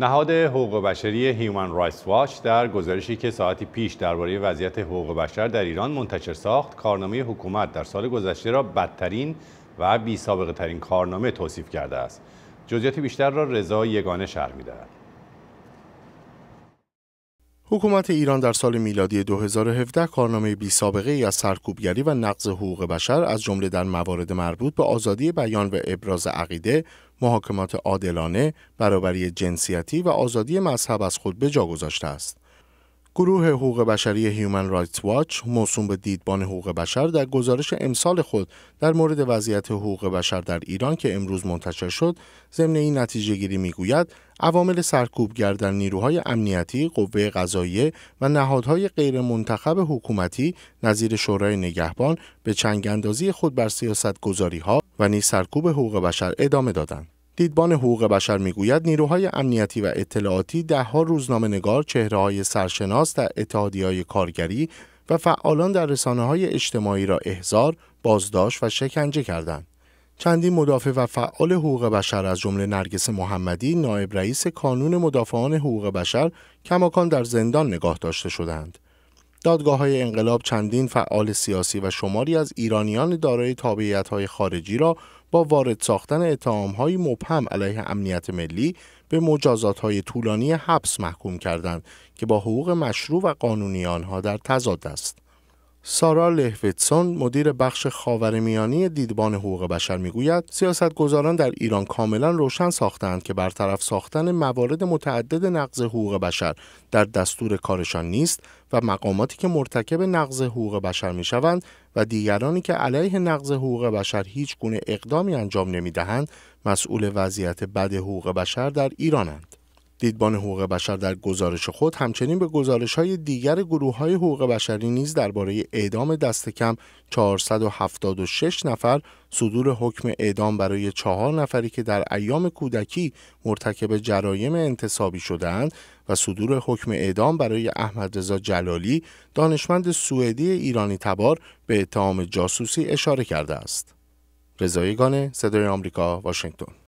نهاد حقوق بشری هیومن رایتس واچ در گزارشی که ساعتی پیش درباره وضعیت حقوق بشر در ایران منتشر ساخت کارنامه حکومت در سال گذشته را بدترین و بی سابقه ترین کارنامه توصیف کرده است جزئیات بیشتر را رضا یگانه شرح می‌دهد حکومت ایران در سال میلادی 2017 کارنامه بی سابقه از سرکوبگری و نقض حقوق بشر از جمله در موارد مربوط به آزادی بیان و ابراز عقیده، محاکمات عادلانه، برابری جنسیتی و آزادی مذهب از خود به جا گذاشته است. گروه حقوق بشری هیومن Rights واچ موسوم به دیدبان حقوق بشر در گزارش امسال خود در مورد وضعیت حقوق بشر در ایران که امروز منتشر شد ضمن این نتیجه گیری گوید عوامل سرکوبگر در نیروهای امنیتی، قوه قضاییه و نهادهای غیرمنتخب حکومتی نظیر شورای نگهبان به چنگ اندازی خود بر سیاست گذاری ها و نیز سرکوب حقوق بشر ادامه دادند. دیدبان حقوق بشر میگوید نیروهای امنیتی و اطلاعاتی دهها روزنامه نگار، چهره های سرشناس در اتحادی های کارگری و فعالان در رسانه های اجتماعی را احضار، بازداشت و شکنجه کردند. چندین مدافع و فعال حقوق بشر از جمله نرگس محمدی نایب رئیس کانون مدافعان حقوق بشر کماکان در زندان نگاه داشته شدند. دادگاه های انقلاب چندین فعال سیاسی و شماری از ایرانیان دارای تابعیت های خارجی را با وارد ساختن های مبهم علیه امنیت ملی به های طولانی حبس محکوم کردند که با حقوق مشروع و قانونی آنها در تضاد است. سارا لهوتسون مدیر بخش خاورمیانه دیدبان حقوق بشر میگوید سیاستگزاران در ایران کاملا روشن ساختند که برطرف ساختن موارد متعدد نقض حقوق بشر در دستور کارشان نیست و مقاماتی که مرتکب نقض حقوق بشر می شوند و دیگرانی که علیه نقض حقوق بشر هیچ گونه اقدامی انجام نمیدهند مسئول وضعیت بد حقوق بشر در ایرانند دیدبان حقوق بشر در گزارش خود همچنین به گزارش های دیگر گروه های حقوق بشری نیز درباره اعدام دست کم 476 نفر صدور حکم اعدام برای چهار نفری که در ایام کودکی مرتکب جرایم انتصابی شدند و صدور حکم اعدام برای احمد رضا جلالی دانشمند سوئدی ایرانی تبار به اتهام جاسوسی اشاره کرده است. رضایگان صدای آمریکا واشنگتن